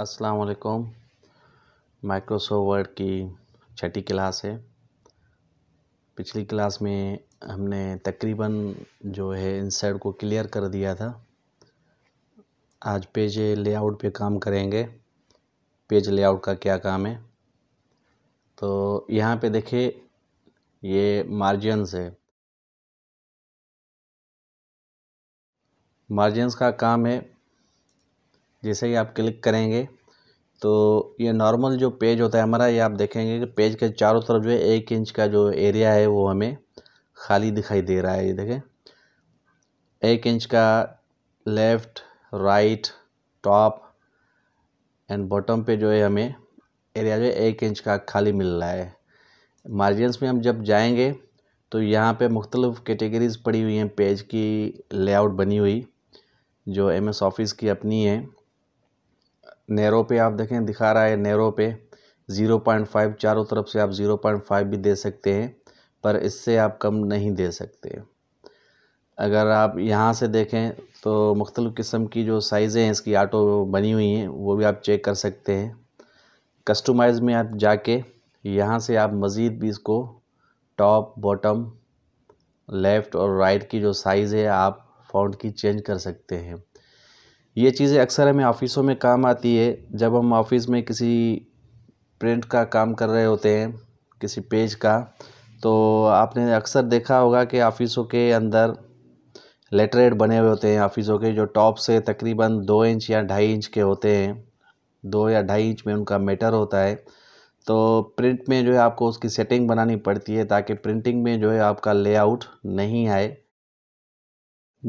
अस्सलाम वालेकुम Microsoft word की छठी क्लास है पिछली क्लास में हमने तकरीबन जो है इंसर्ट को क्लियर कर दिया था आज पेज लेआउट पे काम करेंगे पेज लेआउट का क्या काम है तो यहाँ पे देखिए ये मार्जिनस है मार्जिनस का काम है जैसे ही आप क्लिक करेंगे तो ये नॉर्मल जो पेज होता है हमारा ये आप देखेंगे कि पेज के चारों तरफ जो है एक इंच का जो एरिया है वो हमें खाली दिखाई दे रहा है ये देखें एक इंच का left right top and bottom पे जो है हमें एरिया जो है एक इंच का खाली मिल रहा है मार्जिनस में हम जब जाएंगे तो यहाँ पे मुख्तलिफ़ कैटेगरीज़ पड़ी हुई हैं पेज की लेआउट बनी हुई जो एम एस ऑफिस की अपनी है नेरो पे आप देखें दिखा रहा है नेरो पे ज़ीरो पॉइंट फाइव चारों तरफ से आप ज़ीरो पॉइंट फाइव भी दे सकते हैं पर इससे आप कम नहीं दे सकते अगर आप यहाँ से देखें तो मुख्तल किस्म की जो साइज़ें हैं इसकी आटो बनी हुई हैं वो भी आप चेक कर सकते हैं कस्टमाइज़ में आप जाके यहाँ से आप मज़ीद भी इसको टॉप बॉटम लेफ़्ट और राइट की जो साइज़ है आप फ़ॉन्ट की चेंज कर सकते हैं ये चीज़ें अक्सर हमें ऑफ़िसों में काम आती है जब हम ऑफ़िस में किसी प्रिंट का काम कर रहे होते हैं किसी पेज का तो आपने अक्सर देखा होगा कि ऑफ़िसों के अंदर लेटरेट बने हुए होते हैं ऑफ़िसों के जो टॉप से तकरीबन दो इंच या ढाई इंच के होते हैं दो या ढाई इंच में उनका मेटर होता है तो प्रिंट में जो है आपको उसकी सेटिंग बनानी पड़ती है ताकि प्रिंटिंग में जो है आपका लेआउट नहीं आए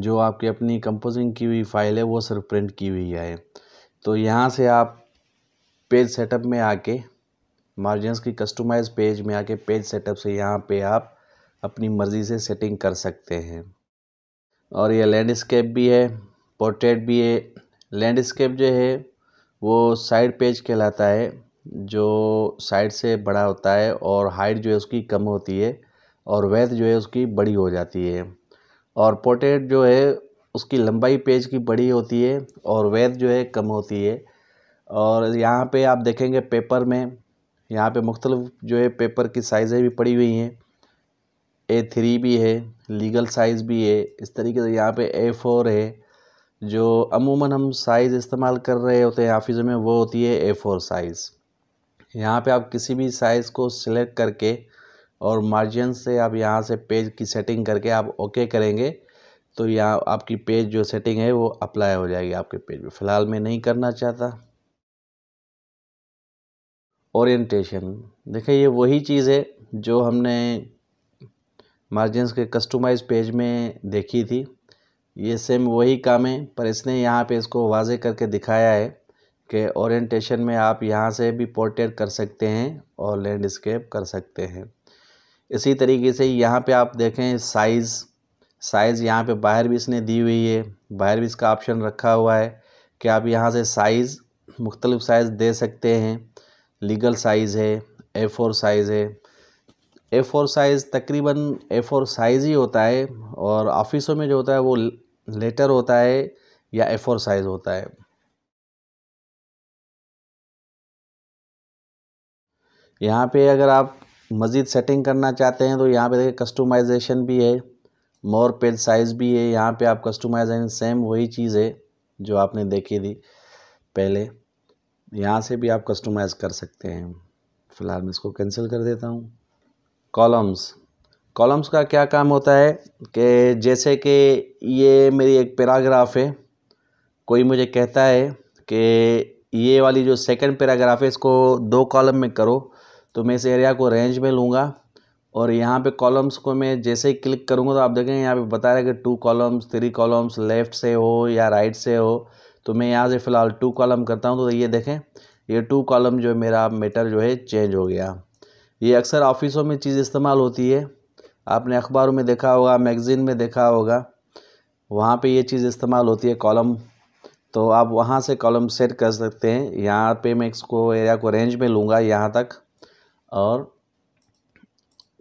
जो आपकी अपनी कंपोजिंग की हुई फाइल है वो सिर्फ प्रिंट की हुई है तो यहाँ से आप पेज सेटअप में आके मार्जिनस की कस्टमाइज पेज में आके पेज सेटअप से यहाँ पे आप अपनी मर्ज़ी से सेटिंग कर सकते हैं और यह लैंडस्केप भी है पोर्ट्रेट भी है लैंडस्केप जो है वो साइड पेज कहलाता है जो साइड से बड़ा होता है और हाइट जो है उसकी कम होती है और वेथ जो है उसकी बड़ी हो जाती है और पोर्ट्रेट जो है उसकी लंबाई पेज की बड़ी होती है और वेद जो है कम होती है और यहाँ पे आप देखेंगे पेपर में यहाँ पे मुख्तलफ जो है पेपर की साइज़ें भी पड़ी हुई हैं ए थ्री भी है लीगल साइज़ भी है इस तरीके से यहाँ पे ए फोर है जो अमूमन हम साइज़ इस्तेमाल कर रहे होते हैं हाफिज़ों में वो होती है ए फोर साइज़ यहाँ पे आप किसी भी साइज़ को सिलेक्ट करके और मार्जिन से आप यहाँ से पेज की सेटिंग करके आप ओके करेंगे तो यहाँ आपकी पेज जो सेटिंग है वो अप्लाई हो जाएगी आपके पेज में फ़िलहाल मैं नहीं करना चाहता ओरिएंटेशन देखिए ये वही चीज़ है जो हमने मार्जिन के कस्टमाइज पेज में देखी थी ये सेम वही काम है पर इसने यहाँ पे इसको वाजे करके दिखाया है कि ओरिएंटेशन में आप यहाँ से भी पोर्ट्रेट कर सकते हैं और लैंडस्केप कर सकते हैं इसी तरीके से यहाँ पे आप देखें साइज़ साइज़ यहाँ पे बाहर भी इसने दी हुई है बाहर भी इसका ऑप्शन रखा हुआ है कि आप यहाँ से साइज़ मुख्तलिफ़ साइज़ दे सकते हैं लीगल साइज़ है ए फोर साइज़ है ए फोर साइज़ तकरीबन ए फोर साइज़ ही होता है और ऑफिसों में जो होता है वो लेटर होता है या ए फोर साइज़ होता है यहाँ पे अगर आप मज़ीद सेटिंग करना चाहते हैं तो यहाँ पे देखिए कस्टमाइजेशन भी है मोर पेज साइज़ भी है यहाँ पे आप कस्टमाइजेशन सेम वही चीज़ है जो आपने देखी थी पहले यहाँ से भी आप कस्टमाइज़ कर सकते हैं फ़िलहाल मैं इसको कैंसिल कर देता हूँ कॉलम्स कॉलम्स का क्या काम होता है कि जैसे कि ये मेरी एक पैराग्राफ है कोई मुझे कहता है कि ये वाली जो सेकंड पैराग्राफ है इसको दो कॉलम में करो तो मैं इस एरिया को रेंज में लूँगा और यहाँ पे कॉलम्स को मैं जैसे ही क्लिक करूँगा तो आप देखेंगे यहाँ पे बता रहा है कि two columns three columns left से हो या राइट से हो तो मैं यहाँ से फ़िलहाल टू कॉलम करता हूँ तो ये देखें ये टू कॉलम जो मेरा मेटर जो है चेंज हो गया ये अक्सर ऑफिसों में चीज़ इस्तेमाल होती है आपने अखबारों में देखा होगा मैगज़ीन में देखा होगा वहाँ पर ये चीज़ इस्तेमाल होती है कॉलम तो आप वहाँ से कॉलम सेट कर सकते हैं यहाँ पर मैं इसको एरिया को रेंज में लूँगा यहाँ तक और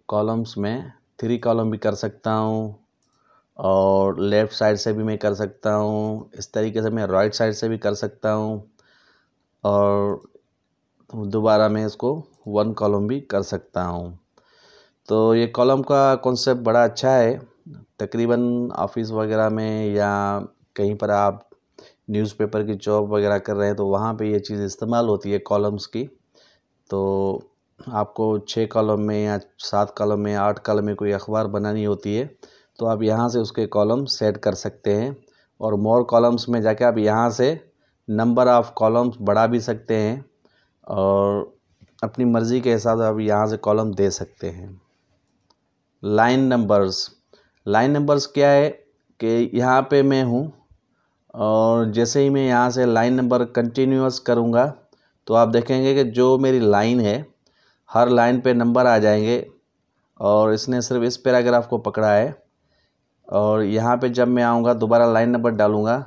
कॉलम्स में थ्री कॉलम भी कर सकता हूँ और लेफ़्ट साइड से भी मैं कर सकता हूँ इस तरीके से मैं राइट साइड से भी कर सकता हूँ और दोबारा मैं इसको वन कॉलम भी कर सकता हूँ तो ये कॉलम का कॉन्सेप्ट बड़ा अच्छा है तकरीबन ऑफिस वगैरह में या कहीं पर आप न्यूज़पेपर की जॉब वगैरह कर रहे हैं तो वहाँ पे ये चीज़ इस्तेमाल होती है कॉलम्स की तो आपको छः कॉलम में या सात कॉलम में आठ कॉलम में कोई अखबार बनानी होती है तो आप यहाँ से उसके कॉलम सेट कर सकते हैं और मोर कॉलम्स में जाके आप यहाँ से नंबर ऑफ़ कॉलम्स बढ़ा भी सकते हैं और अपनी मर्ज़ी के हिसाब से आप यहाँ से कॉलम दे सकते हैं लाइन नंबर्स लाइन नंबर्स क्या है कि यहाँ पे मैं हूँ और जैसे ही मैं यहाँ से लाइन नंबर कंटिन्यूस करूँगा तो आप देखेंगे कि जो मेरी लाइन है हर लाइन पे नंबर आ जाएंगे और इसने सिर्फ इस पैराग्राफ को पकड़ा है और यहाँ पे जब मैं आऊँगा दोबारा लाइन नंबर डालूँगा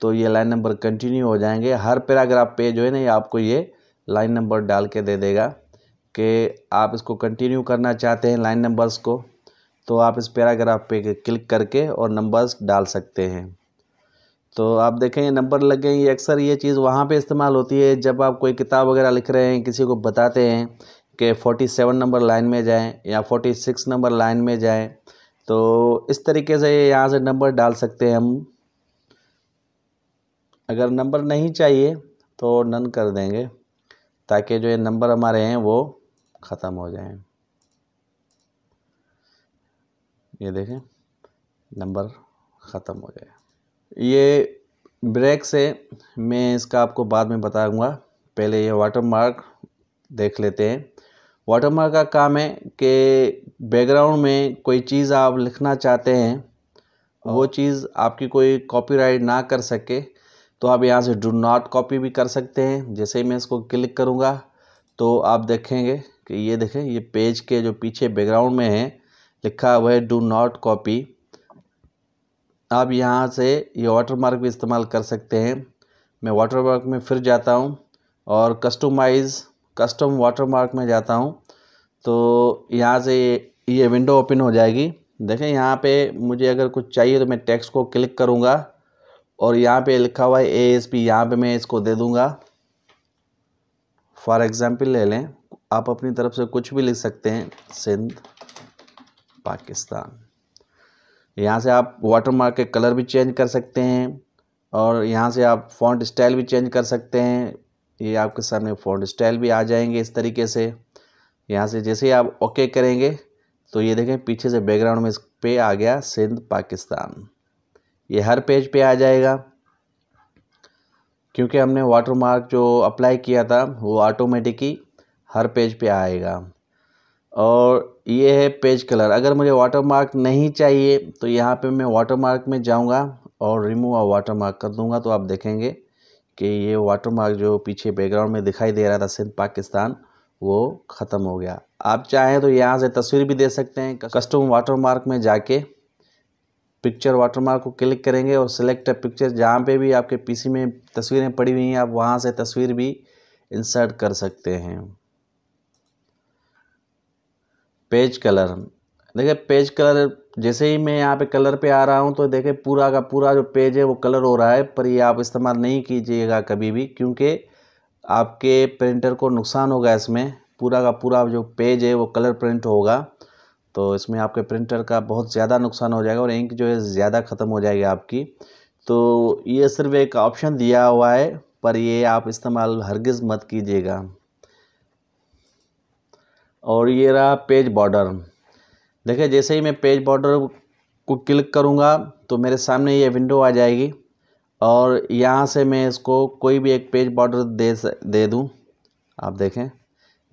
तो ये लाइन नंबर कंटिन्यू हो जाएंगे हर पैराग्राफ पे जो है ना ये आपको ये लाइन नंबर डाल के दे देगा कि आप इसको कंटिन्यू करना चाहते हैं लाइन नंबर्स को तो आप इस पैराग्राफ पे क्लिक करके और नंबर्स डाल सकते हैं तो आप देखें नंबर लग गए ये अक्सर ये चीज़ वहाँ पे इस्तेमाल होती है जब आप कोई किताब वगैरह लिख रहे हैं किसी को बताते हैं के 47 नंबर लाइन में जाएं या 46 नंबर लाइन में जाएं तो इस तरीके से यहाँ से नंबर डाल सकते हैं हम अगर नंबर नहीं चाहिए तो नन कर देंगे ताकि जो ये नंबर हमारे हैं वो ख़त्म हो जाएं ये देखें नंबर ख़त्म हो जाए ये ब्रेक से मैं इसका आपको बाद में बताऊंगा पहले ये वाटर मार्क देख लेते हैं वाटरमार्क का काम है कि बैकग्राउंड में कोई चीज़ आप लिखना चाहते हैं वो हाँ। चीज़ आपकी कोई कॉपीराइट ना कर सके तो आप यहाँ से डू नॉट कॉपी भी कर सकते हैं जैसे ही मैं इसको क्लिक करूँगा तो आप देखेंगे कि ये देखें ये पेज के जो पीछे बैकग्राउंड में है लिखा हुआ है डू नॉट कॉपी आप यहाँ से ये वाटरमार्क भी इस्तेमाल कर सकते हैं मैं वाटरमार्क में फिर जाता हूँ और कस्टमाइज़ कस्टम वाटरमार्क में जाता हूँ तो यहाँ से ये विंडो ओपन हो जाएगी देखें यहाँ पे मुझे अगर कुछ चाहिए तो मैं टेक्स्ट को क्लिक करूँगा और यहाँ पे लिखा हुआ है ए एस पी यहाँ पर मैं इसको दे दूँगा फॉर एग्ज़ाम्पल ले लें आप अपनी तरफ से कुछ भी लिख सकते हैं सिंध पाकिस्तान यहाँ से आप वाटरमार्क के कलर भी चेंज कर सकते हैं और यहाँ से आप फॉन्ट स्टाइल भी चेंज कर सकते हैं ये आपके सामने फ़ॉन्ट स्टाइल भी आ जाएंगे इस तरीके से यहाँ से जैसे ही आप ओके करेंगे तो ये देखें पीछे से बैकग्राउंड में इस पे आ गया सिंध पाकिस्तान ये हर पेज पे आ जाएगा क्योंकि हमने वाटर मार्क जो अप्लाई किया था वो ऑटोमेटिक ही हर पेज पे आएगा और ये है पेज कलर अगर मुझे वाटर मार्क नहीं चाहिए तो यहाँ पे मैं वाटर मार्क में जाऊँगा और रिमूव वाटर मार्क कर दूँगा तो आप देखेंगे कि ये वाटरमार्क जो पीछे बैकग्राउंड में दिखाई दे रहा था सिंध पाकिस्तान वो ख़त्म हो गया आप चाहें तो यहाँ से तस्वीर भी दे सकते हैं कस्टम वाटरमार्क में जाके पिक्चर वाटरमार्क को क्लिक करेंगे और सिलेक्ट पिक्चर जहाँ पे भी आपके पीसी में तस्वीरें पड़ी हुई हैं आप वहाँ से तस्वीर भी इंसर्ट कर सकते हैं पेज कलर देखिए पेज कलर जैसे ही मैं यहाँ पे कलर पे आ रहा हूँ तो देखें पूरा का पूरा जो पेज है वो कलर हो रहा है पर ये आप इस्तेमाल नहीं कीजिएगा कभी भी क्योंकि आपके प्रिंटर को नुकसान होगा इसमें पूरा का पूरा जो पेज है वो कलर प्रिंट होगा तो इसमें आपके प्रिंटर का बहुत ज़्यादा नुकसान हो जाएगा और इंक जो है ज़्यादा ख़त्म हो जाएगी आपकी तो ये सिर्फ एक ऑप्शन दिया हुआ है पर ये आप इस्तेमाल हरगिज़ मत कीजिएगा और ये रहा पेज बॉर्डर देखिए जैसे ही मैं पेज बॉर्डर को क्लिक करूँगा तो मेरे सामने ये विंडो आ जाएगी और यहाँ से मैं इसको कोई भी एक पेज बॉर्डर दे दे दूँ आप देखें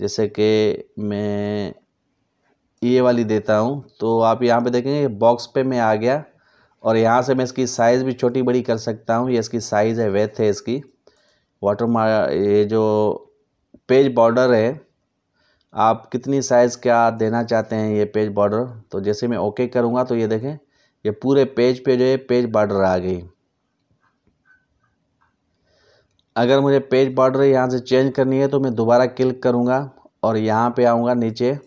जैसे कि मैं ये वाली देता हूँ तो आप यहाँ पे देखेंगे बॉक्स पे मैं आ गया और यहाँ से मैं इसकी साइज़ भी छोटी बड़ी कर सकता हूँ ये इसकी साइज़ है वेथ है इसकी वाटर मार ये जो पेज बॉर्डर है आप कितनी साइज़ क्या देना चाहते हैं ये पेज बॉर्डर तो जैसे मैं ओके करूँगा तो ये देखें ये पूरे पेज पे जो है पेज बॉर्डर आ गई अगर मुझे पेज बॉर्डर यहाँ से चेंज करनी है तो मैं दोबारा क्लिक करूँगा और यहाँ पे आऊँगा नीचे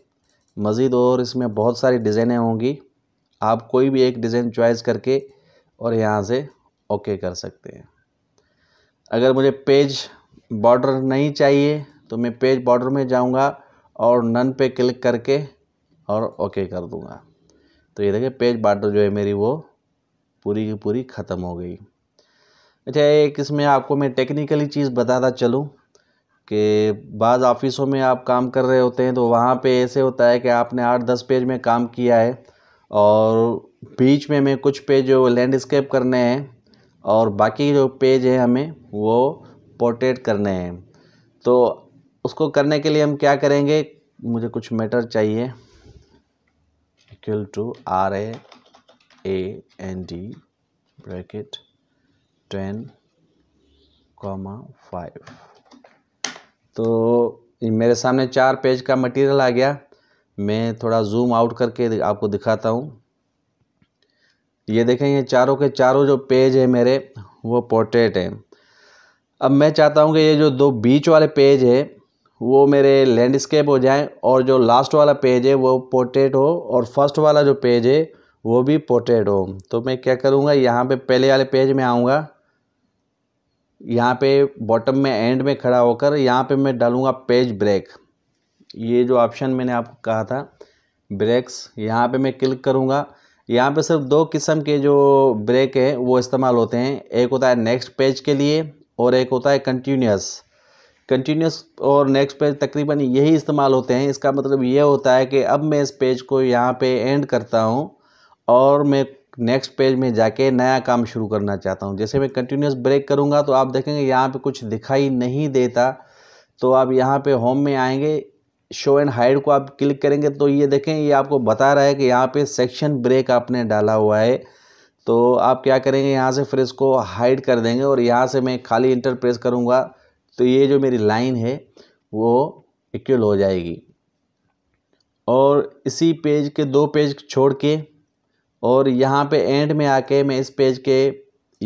मज़ीद और इसमें बहुत सारी डिज़ाइनें होंगी आप कोई भी एक डिज़ाइन चॉइस करके और यहाँ से ओके कर सकते हैं अगर मुझे पेज बॉर्डर नहीं चाहिए तो मैं पेज बॉर्डर में जाऊँगा और नन पे क्लिक करके और ओके कर दूंगा तो ये देखिए पेज बाटर जो है मेरी वो पूरी की पूरी ख़त्म हो गई अच्छा एक इसमें आपको मैं टेक्निकली चीज़ बताता चलूँ कि बाज़ ऑफिसों में आप काम कर रहे होते हैं तो वहाँ पे ऐसे होता है कि आपने आठ दस पेज में काम किया है और बीच में हमें कुछ पेज जो लैंडस्केप करने हैं और बाकी जो पेज है हमें वो पोर्ट्रेट करने हैं तो उसको करने के लिए हम क्या करेंगे मुझे कुछ मैटर चाहिए equal to R A A N D bracket ten comma five तो मेरे सामने चार पेज का मटेरियल आ गया मैं थोड़ा जूम आउट करके आपको दिखाता हूँ ये देखें ये चारों के चारों जो पेज है मेरे वो पोर्ट्रेट हैं अब मैं चाहता हूँ कि ये जो दो बीच वाले पेज है वो मेरे लैंडस्केप हो जाएं और जो लास्ट वाला पेज है वो पोर्ट्रेट हो और फर्स्ट वाला जो पेज है वो भी पोर्ट्रेट हो तो मैं क्या करूँगा यहाँ पे पहले वाले पेज में आऊँगा यहाँ पे बॉटम में एंड में खड़ा होकर यहाँ पे मैं डालूँगा पेज ब्रेक ये जो ऑप्शन मैंने आपको कहा था ब्रेक्स यहाँ पे मैं क्लिक करूँगा यहाँ पे सिर्फ दो किस्म के जो ब्रेक हैं वो इस्तेमाल होते हैं एक होता है नेक्स्ट पेज के लिए और एक होता है कंटिन्यूस कंटिन्यूस और नेक्स्ट पेज तकरीबन यही इस्तेमाल होते हैं इसका मतलब ये होता है कि अब मैं इस पेज को यहाँ पे एंड करता हूँ और मैं नेक्स्ट पेज में जाके नया काम शुरू करना चाहता हूँ जैसे मैं कंटिन्यूस ब्रेक करूँगा तो आप देखेंगे यहाँ पे कुछ दिखाई नहीं देता तो आप यहाँ पे होम में आएंगे शो एंड हाइड को आप क्लिक करेंगे तो ये देखें ये आपको बता रहा है कि यहाँ पर सेक्शन ब्रेक आपने डाला हुआ है तो आप क्या करेंगे यहाँ से फिर इसको हाइड कर देंगे और यहाँ से मैं खाली इंटर प्रेस करूँगा तो ये जो मेरी लाइन है वो इक्वल हो जाएगी और इसी पेज के दो पेज छोड़ के और यहाँ पे एंड में आके मैं इस पेज के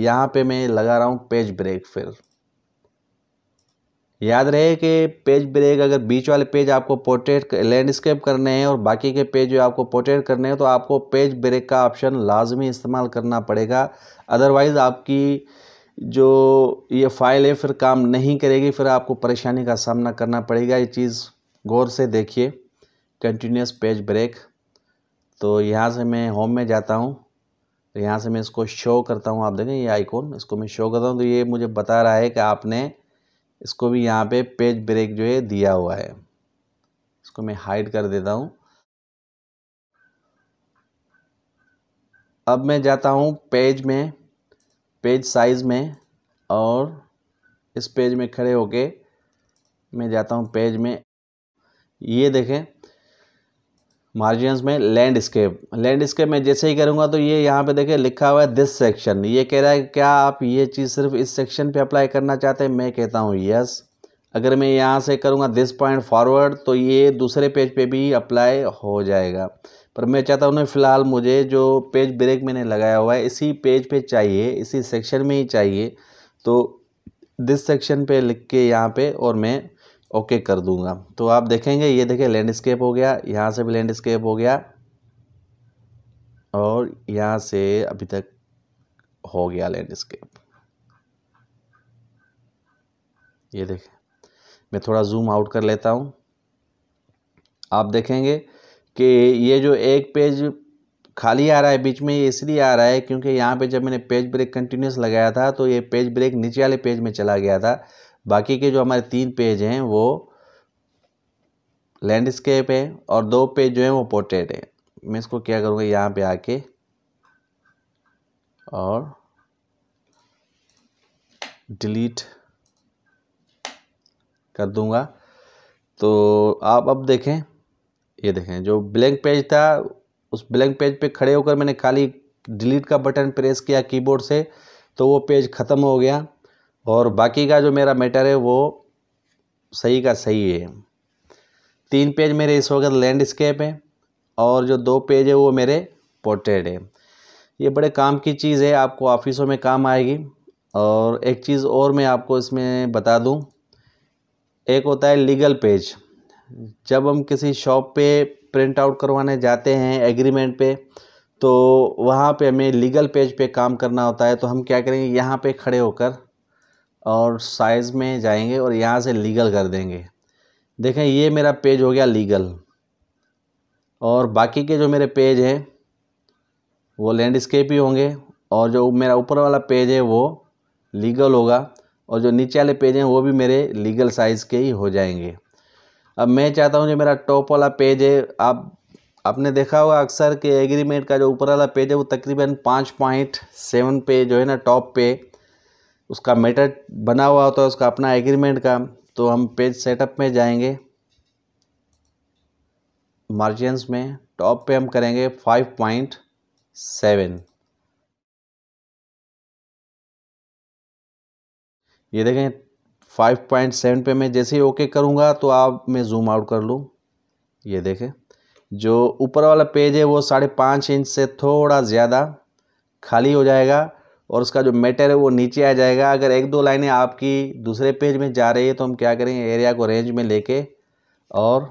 यहाँ पे मैं लगा रहा हूँ पेज ब्रेक फिर याद रहे कि पेज ब्रेक अगर बीच वाले पेज आपको पोर्ट्रेट लैंडस्केप करने हैं और बाकी के पेज जो आपको पोर्ट्रेट करने हैं तो आपको पेज ब्रेक का ऑप्शन लाजमी इस्तेमाल करना पड़ेगा अदरवाइज़ आपकी जो ये फ़ाइल है फिर काम नहीं करेगी फिर आपको परेशानी का सामना करना पड़ेगा ये चीज़ गौर से देखिए कंटिन्यूस पेज ब्रेक तो यहाँ से मैं होम में जाता हूँ तो यहाँ से मैं इसको शो करता हूँ आप देखें ये आइकॉन इसको मैं शो करता हूँ तो ये मुझे बता रहा है कि आपने इसको भी यहाँ पे पेज ब्रेक जो है दिया हुआ है इसको मैं हाइड कर देता हूँ अब मैं जाता हूँ पेज में पेज साइज़ में और इस पेज में खड़े होके मैं जाता हूँ पेज में ये देखें मार्जिनस में लैंडस्केप लैंडस्केप में जैसे ही करूँगा तो ये यहाँ पे देखें लिखा हुआ है दिस सेक्शन ये कह रहा है क्या आप ये चीज़ सिर्फ इस सेक्शन पे अप्लाई करना चाहते हैं मैं कहता हूँ यस अगर मैं यहाँ से करूँगा दिस पॉइंट फॉरवर्ड तो ये दूसरे पेज पे भी अप्लाई हो जाएगा पर मैं चाहता हूँ फ़िलहाल मुझे जो पेज ब्रेक मैंने लगाया हुआ है इसी पेज पे चाहिए इसी सेक्शन में ही चाहिए तो दिस सेक्शन पे लिख के यहाँ पे और मैं ओके कर दूँगा तो आप देखेंगे ये देखें लैंडस्केप हो गया यहाँ से भी लैंडस्केप हो गया और यहाँ से अभी तक हो गया लैंडस्केप ये देखें मैं थोड़ा जूम आउट कर लेता हूँ आप देखेंगे कि ये जो एक पेज खाली आ रहा है बीच में ये इसलिए आ रहा है क्योंकि यहाँ पे जब मैंने पेज ब्रेक कंटिन्यूस लगाया था तो ये पेज ब्रेक नीचे वाले पेज में चला गया था बाकी के जो हमारे तीन पेज हैं वो लैंडस्केप है और दो पेज जो हैं वो पोर्ट्रेट है मैं इसको क्या करूँगा यहाँ पे आके और डिलीट कर दूँगा तो आप अब देखें ये देखें जो ब्लैंक पेज था उस ब्लैंक पेज पे खड़े होकर मैंने खाली डिलीट का बटन प्रेस किया कीबोर्ड से तो वो पेज ख़त्म हो गया और बाकी का जो मेरा मैटर है वो सही का सही है तीन पेज मेरे इस वक्त लैंडस्केप है और जो दो पेज है वो मेरे पोर्ट्रेट है ये बड़े काम की चीज़ है आपको ऑफिसों में काम आएगी और एक चीज़ और मैं आपको इसमें बता दूं एक होता है लीगल पेज जब हम किसी शॉप पे प्रिंट आउट करवाने जाते हैं एग्रीमेंट पे तो वहाँ पे हमें लीगल पेज पे काम करना होता है तो हम क्या करेंगे यहाँ पे खड़े होकर और साइज़ में जाएंगे और यहाँ से लीगल कर देंगे देखें ये मेरा पेज हो गया लीगल और बाकी के जो मेरे पेज हैं वो लैंडस्केप ही होंगे और जो मेरा ऊपर वाला पेज है वो लीगल होगा और जो नीचे वाले पेज हैं वो भी मेरे लीगल साइज़ के ही हो जाएंगे अब मैं चाहता हूँ जो मेरा टॉप वाला पेज है आप आपने देखा होगा अक्सर कि एग्रीमेंट का जो ऊपर वाला पेज है वो तकरीबन पाँच पॉइंट सेवन पे जो है ना टॉप पे उसका मेटर बना हुआ होता है उसका अपना एग्रीमेंट का तो हम पेज सेटअप में जाएंगे मार्जिनस में टॉप पे हम करेंगे फाइव पॉइंट सेवन ये देखें फाइव पॉइंट सेवन पे मैं जैसे ही ओके करूँगा तो आप मैं जूम आउट कर लूँ ये देखें जो ऊपर वाला पेज है वो साढ़े पाँच इंच से थोड़ा ज़्यादा खाली हो जाएगा और उसका जो मेटर है वो नीचे आ जाएगा अगर एक दो लाइनें आपकी दूसरे पेज में जा रही है तो हम क्या करेंगे एरिया को रेंज में लेके और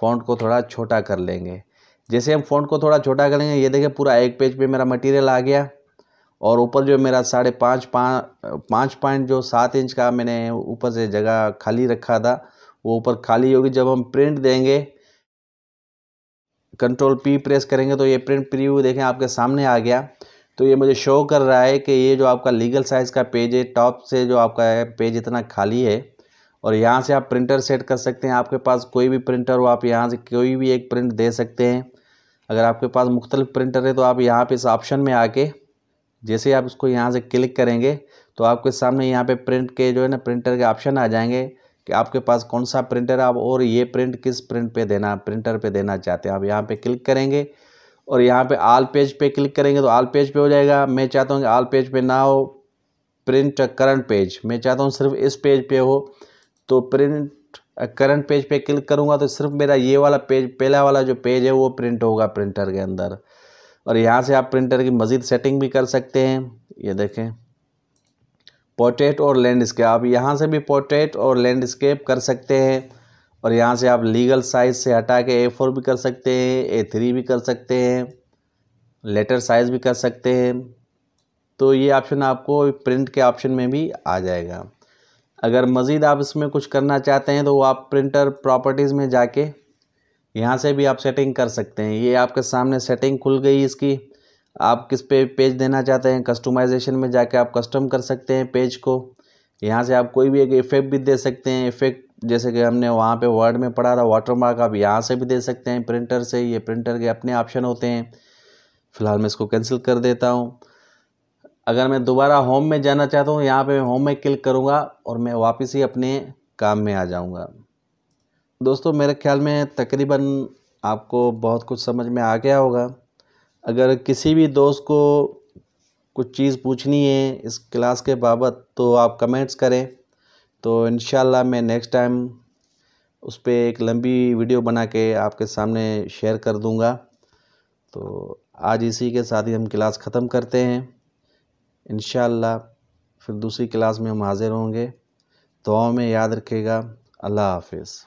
फ़ॉन्ट को थोड़ा छोटा कर लेंगे जैसे हम फ़ॉन्ट को थोड़ा छोटा करेंगे ये देखें पूरा एक पेज पे मेरा मटेरियल आ गया और ऊपर जो मेरा साढ़े पाँच पाँच पॉइंट जो सात इंच का मैंने ऊपर से जगह खाली रखा था वो ऊपर खाली होगी जब हम प्रिंट देंगे कंट्रोल पी प्रेस करेंगे तो ये प्रिंट प्रीव्यू देखें आपके सामने आ गया तो ये मुझे शो कर रहा है कि ये जो आपका लीगल साइज़ का पेज है टॉप से जो आपका है पेज इतना खाली है और यहाँ से आप प्रिंटर सेट कर सकते हैं आपके पास कोई भी प्रिंटर हो आप यहाँ से कोई भी एक प्रिंट दे सकते हैं अगर आपके पास मुख्तलिफ प्रिंटर है तो आप यहाँ पे इस ऑप्शन में आके जैसे आप उसको यहाँ से क्लिक करेंगे तो आपके सामने यहाँ पे प्रिंट के जो है ना प्रिंटर के ऑप्शन आ जाएंगे कि आपके पास कौन सा प्रिंटर आप और ये प्रिंट किस प्रिंट पे देना प्रिंटर पे देना चाहते हैं आप यहाँ पे क्लिक करेंगे और यहाँ पे आल पेज पे क्लिक करेंगे तो आल पेज पे हो जाएगा मैं चाहता हूँ कि आल पेज पे ना हो प्रिंट करंट पेज मैं चाहता हूँ सिर्फ इस पेज पे हो तो प्रिंट करंट पेज पे क्लिक करूँगा तो सिर्फ मेरा ये वाला पेज पहला वाला जो पेज है वो प्रिंट होगा प्रिंटर के अंदर और यहाँ से आप प्रिंटर की मज़ीद सेटिंग भी कर सकते हैं ये देखें पोर्ट्रेट और लैंडस्केप आप यहाँ से भी पोर्ट्रेट और लैंडस्केप कर सकते हैं और यहाँ से आप लीगल साइज़ से हटा के ए फोर भी कर सकते हैं ए थ्री भी कर सकते हैं लेटर साइज़ भी कर सकते हैं तो ये ऑप्शन आपको प्रिंट के ऑप्शन में भी आ जाएगा अगर मज़ीद आप इसमें कुछ करना चाहते हैं तो वो आप प्रिंटर प्रॉपर्टीज़ में जाके यहाँ से भी आप सेटिंग कर सकते हैं ये आपके सामने सेटिंग खुल गई इसकी आप किस पे पेज देना चाहते हैं कस्टमाइजेशन में जाके आप कस्टम कर सकते हैं पेज को यहाँ से आप कोई भी एक इफ़ेक्ट भी दे सकते हैं इफ़ेक्ट जैसे कि हमने वहाँ पे वर्ड में पढ़ा था वाटरमार्क आप यहाँ से भी दे सकते हैं प्रिंटर से ये प्रिंटर के अपने ऑप्शन होते हैं फ़िलहाल मैं इसको कैंसिल कर देता हूँ अगर मैं दोबारा होम में जाना चाहता हूँ यहाँ पर होम में क्लिक करूँगा और मैं वापस ही अपने काम में आ जाऊँगा दोस्तों मेरे ख्याल में तकरीबन आपको बहुत कुछ समझ में आ गया होगा अगर किसी भी दोस्त को कुछ चीज़ पूछनी है इस क्लास के बाबत तो आप कमेंट्स करें तो इन मैं नेक्स्ट टाइम उस पर एक लंबी वीडियो बना के आपके सामने शेयर कर दूंगा तो आज इसी के साथ ही हम क्लास ख़त्म करते हैं इन फिर दूसरी क्लास में हम हाज़िर होंगे दुआओं में याद रखेगा अल्लाह हाफिज़